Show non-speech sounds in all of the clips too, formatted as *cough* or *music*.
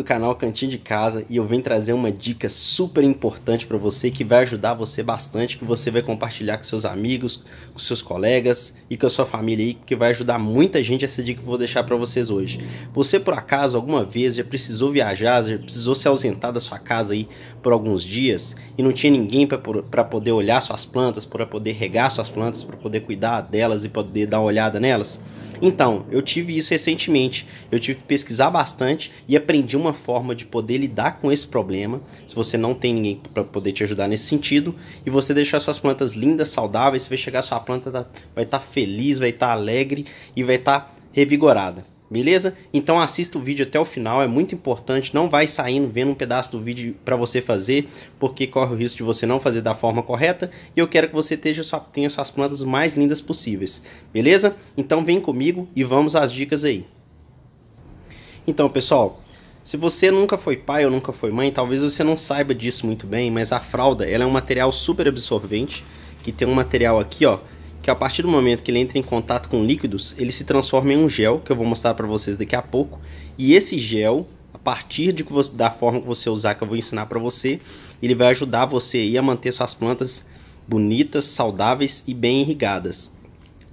do canal Cantinho de Casa e eu venho trazer uma dica super importante para você que vai ajudar você bastante, que você vai compartilhar com seus amigos, com seus colegas e com a sua família aí, que vai ajudar muita gente essa dica que eu vou deixar para vocês hoje. Você por acaso alguma vez já precisou viajar, já precisou se ausentar da sua casa aí por alguns dias e não tinha ninguém para poder olhar suas plantas, para poder regar suas plantas, para poder cuidar delas e poder dar uma olhada nelas? Então, eu tive isso recentemente. Eu tive que pesquisar bastante e aprendi uma forma de poder lidar com esse problema. Se você não tem ninguém para poder te ajudar nesse sentido e você deixar suas plantas lindas, saudáveis, você vai chegar sua planta tá, vai estar tá feliz, vai estar tá alegre e vai estar tá revigorada. Beleza? Então assista o vídeo até o final, é muito importante, não vai saindo vendo um pedaço do vídeo para você fazer, porque corre o risco de você não fazer da forma correta, e eu quero que você tenha, sua, tenha suas plantas mais lindas possíveis. Beleza? Então vem comigo e vamos às dicas aí. Então, pessoal, se você nunca foi pai ou nunca foi mãe, talvez você não saiba disso muito bem, mas a fralda, ela é um material super absorvente, que tem um material aqui, ó, que a partir do momento que ele entra em contato com líquidos, ele se transforma em um gel, que eu vou mostrar para vocês daqui a pouco. E esse gel, a partir de que você, da forma que você usar, que eu vou ensinar para você, ele vai ajudar você a manter suas plantas bonitas, saudáveis e bem irrigadas.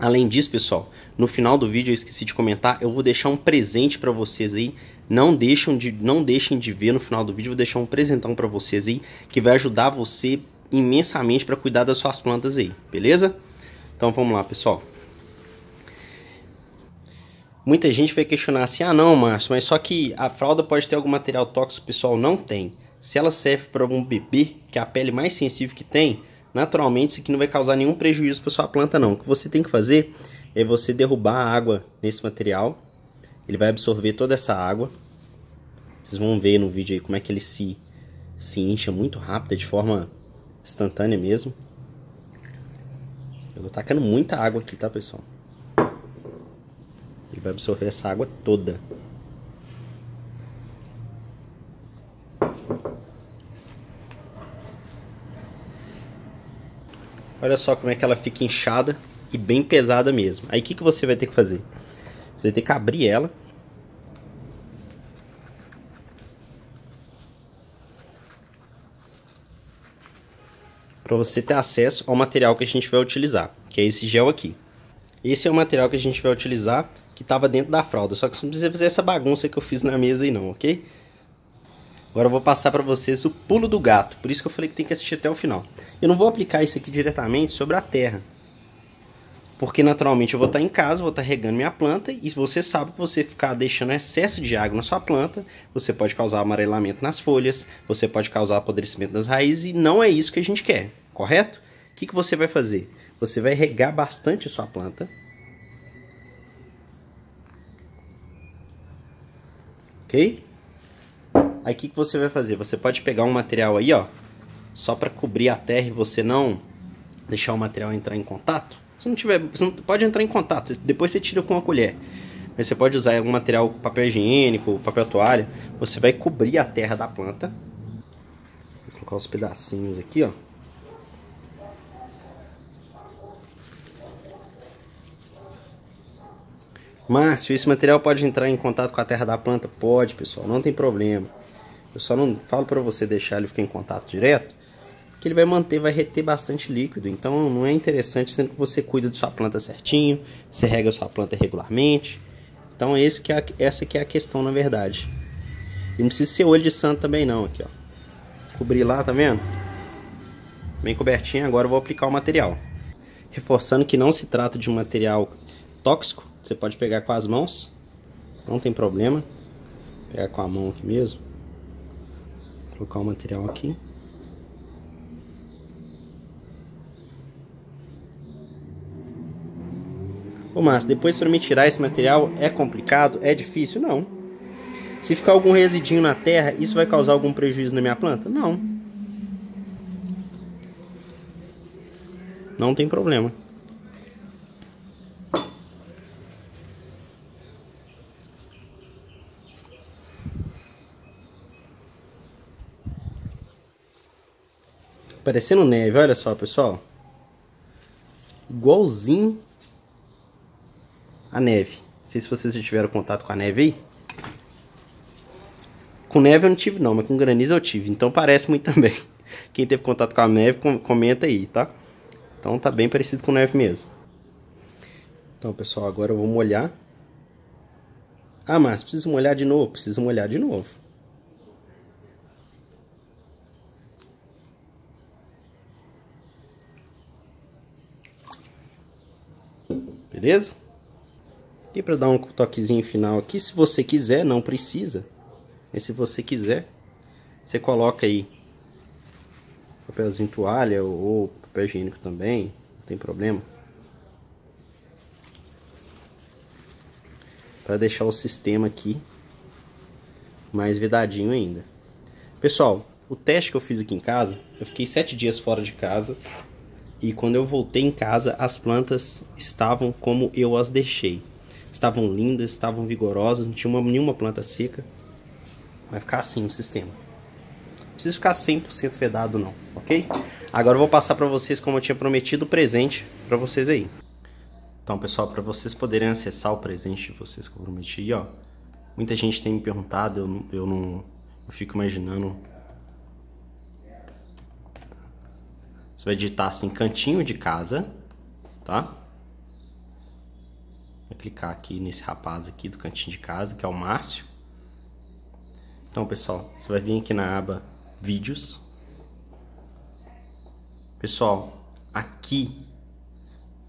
Além disso, pessoal, no final do vídeo eu esqueci de comentar, eu vou deixar um presente para vocês aí. Não deixem de não deixem de ver no final do vídeo, vou deixar um presentão para vocês aí que vai ajudar você imensamente para cuidar das suas plantas aí, beleza? Então vamos lá, pessoal. Muita gente vai questionar assim: ah, não, Márcio, mas só que a fralda pode ter algum material tóxico, pessoal? Não tem. Se ela serve para algum bebê, que é a pele mais sensível que tem, naturalmente isso aqui não vai causar nenhum prejuízo para sua planta, não. O que você tem que fazer é você derrubar a água nesse material. Ele vai absorver toda essa água. Vocês vão ver no vídeo aí como é que ele se, se incha muito rápido, de forma instantânea mesmo. Eu tô tacando muita água aqui, tá, pessoal? Ele vai absorver essa água toda. Olha só como é que ela fica inchada e bem pesada mesmo. Aí o que, que você vai ter que fazer? Você vai ter que abrir ela para você ter acesso ao material que a gente vai utilizar, que é esse gel aqui. Esse é o material que a gente vai utilizar, que estava dentro da fralda, só que você não precisa fazer essa bagunça que eu fiz na mesa aí não, ok? Agora eu vou passar para vocês o pulo do gato, por isso que eu falei que tem que assistir até o final. Eu não vou aplicar isso aqui diretamente sobre a terra, porque naturalmente eu vou estar tá em casa, vou estar tá regando minha planta e você sabe que você ficar deixando excesso de água na sua planta, você pode causar amarelamento nas folhas, você pode causar apodrecimento das raízes e não é isso que a gente quer correto? O que, que você vai fazer? Você vai regar bastante sua planta. Ok? Aí o que, que você vai fazer? Você pode pegar um material aí, ó, só para cobrir a terra e você não deixar o material entrar em contato. Se não tiver, você não, pode entrar em contato, depois você tira com uma colher. Mas você pode usar algum material, papel higiênico, papel toalha. Você vai cobrir a terra da planta. Vou colocar os pedacinhos aqui, ó. Márcio, esse material pode entrar em contato com a terra da planta? Pode, pessoal, não tem problema. Eu só não falo para você deixar ele ficar em contato direto, que ele vai manter, vai reter bastante líquido. Então não é interessante, sendo que você cuida de sua planta certinho, você rega sua planta regularmente. Então esse que é, essa que é a questão, na verdade. E não precisa ser olho de santo também não, aqui ó. Cobrir lá, tá vendo? Bem cobertinho, agora eu vou aplicar o material. Reforçando que não se trata de um material tóxico, você pode pegar com as mãos, não tem problema. Vou pegar com a mão aqui mesmo. Vou colocar o material aqui. Ô Márcio, depois para me tirar esse material é complicado? É difícil? Não. Se ficar algum residinho na terra, isso vai causar algum prejuízo na minha planta? Não. Não tem problema. Parecendo neve, olha só, pessoal. Igualzinho a neve. Não sei se vocês já tiveram contato com a neve aí. Com neve eu não tive não, mas com granizo eu tive. Então parece muito *laughs* também. Quem teve contato com a neve, comenta aí, tá? Então tá bem parecido com neve mesmo. Então, pessoal, agora eu vou molhar. Ah, mas preciso molhar de novo? Preciso molhar de novo. beleza? E para dar um toquezinho final aqui, se você quiser, não precisa. E se você quiser, você coloca aí papelzinho toalha ou papel higiênico também, não tem problema. Para deixar o sistema aqui mais vedadinho ainda. Pessoal, o teste que eu fiz aqui em casa, eu fiquei sete dias fora de casa e quando eu voltei em casa, as plantas estavam como eu as deixei. Estavam lindas, estavam vigorosas, não tinha uma, nenhuma planta seca. Vai ficar assim o sistema. Não precisa ficar 100% vedado não, ok? Agora eu vou passar para vocês, como eu tinha prometido, o presente para vocês aí. Então, pessoal, para vocês poderem acessar o presente de vocês que eu prometi, ó. Muita gente tem me perguntado, eu, eu não... Eu fico imaginando Você vai digitar assim, cantinho de casa, tá? Vou clicar aqui nesse rapaz aqui do cantinho de casa, que é o Márcio. Então, pessoal, você vai vir aqui na aba Vídeos. Pessoal, aqui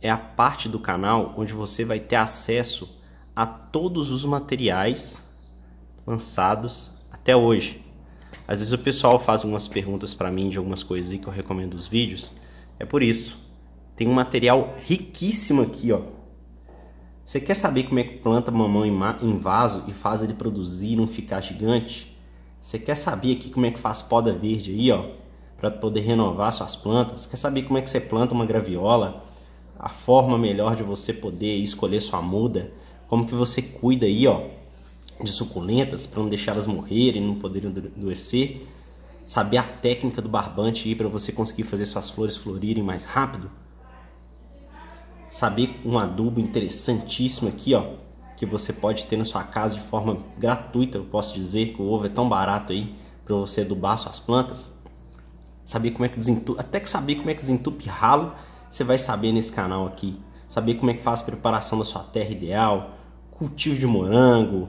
é a parte do canal onde você vai ter acesso a todos os materiais lançados até hoje. Às vezes o pessoal faz algumas perguntas para mim de algumas coisas que eu recomendo os vídeos. É por isso. Tem um material riquíssimo aqui, ó. Você quer saber como é que planta mamão em vaso e faz ele produzir, não ficar gigante? Você quer saber aqui como é que faz poda verde aí, ó, para poder renovar suas plantas? Quer saber como é que você planta uma graviola? A forma melhor de você poder escolher sua muda? Como que você cuida aí, ó, de suculentas para não deixá-las morrerem, não poderem adoecer, saber a técnica do barbante para você conseguir fazer suas flores florirem mais rápido, saber um adubo interessantíssimo aqui, ó, que você pode ter na sua casa de forma gratuita, eu posso dizer que o ovo é tão barato aí para você adubar suas plantas, saber como é que desentupe, até que saber como é que desentupe ralo, você vai saber nesse canal aqui, saber como é que faz a preparação da sua terra ideal, cultivo de morango,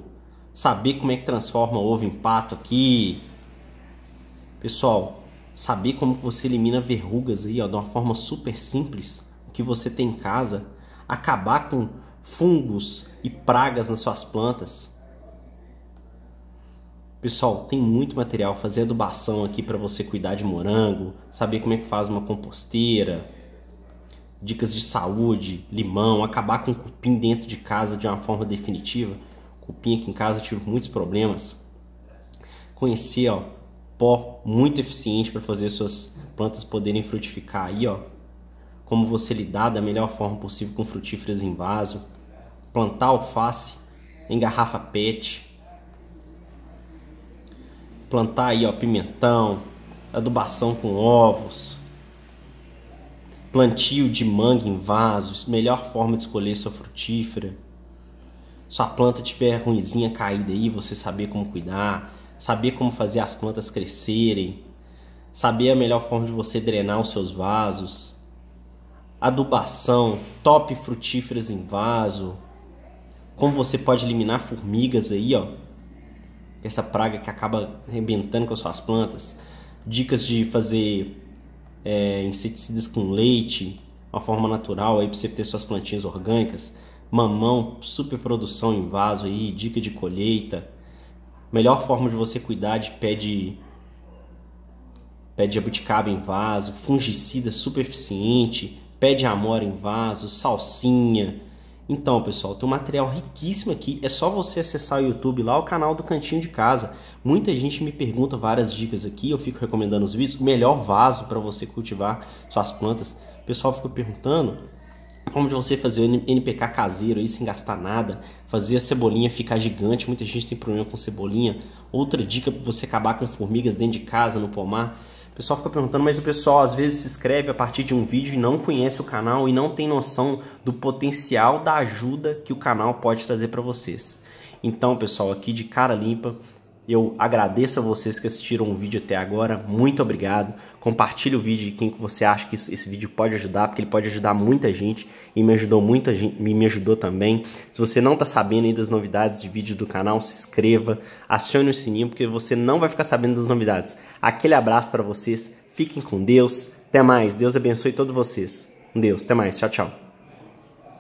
saber como é que transforma ovo em pato aqui. Pessoal, saber como você elimina verrugas aí, ó, de uma forma super simples, o que você tem em casa, acabar com fungos e pragas nas suas plantas. Pessoal, tem muito material, fazer adubação aqui para você cuidar de morango, saber como é que faz uma composteira, dicas de saúde, limão, acabar com cupim dentro de casa de uma forma definitiva cupim aqui em casa, eu tive muitos problemas. Conheci, ó, pó muito eficiente para fazer suas plantas poderem frutificar aí, ó. Como você lidar da melhor forma possível com frutíferas em vaso, plantar alface em garrafa PET, plantar aí, ó, pimentão, adubação com ovos, plantio de manga em vasos, melhor forma de escolher sua frutífera sua planta tiver ruimzinha caída aí, você saber como cuidar, saber como fazer as plantas crescerem, saber a melhor forma de você drenar os seus vasos, adubação, top frutíferas em vaso, como você pode eliminar formigas aí, ó, essa praga que acaba arrebentando com as suas plantas, dicas de fazer é, inseticidas com leite, uma forma natural aí para você ter suas plantinhas orgânicas mamão, super produção em vaso aí, dica de colheita. Melhor forma de você cuidar de pé de pé de abuticaba em vaso, fungicida super eficiente, pé de amora em vaso, salsinha. Então, pessoal, tem um material riquíssimo aqui. É só você acessar o YouTube lá, o canal do Cantinho de Casa. Muita gente me pergunta várias dicas aqui. Eu fico recomendando os vídeos. O melhor vaso para você cultivar suas plantas. O pessoal fica perguntando. Como de você fazer o NPK caseiro aí sem gastar nada, fazer a cebolinha ficar gigante, muita gente tem problema com cebolinha. Outra dica para você acabar com formigas dentro de casa, no pomar. O pessoal fica perguntando, mas o pessoal às vezes se inscreve a partir de um vídeo e não conhece o canal e não tem noção do potencial da ajuda que o canal pode trazer para vocês. Então, pessoal, aqui de cara limpa, eu agradeço a vocês que assistiram o vídeo até agora, muito obrigado. Compartilhe o vídeo de quem que você acha que esse vídeo pode ajudar, porque ele pode ajudar muita gente e me ajudou muita gente, me ajudou também. Se você não está sabendo das novidades de vídeo do canal, se inscreva, acione o sininho porque você não vai ficar sabendo das novidades. Aquele abraço para vocês, fiquem com Deus. Até mais. Deus abençoe todos vocês. Deus, até mais. Tchau, tchau.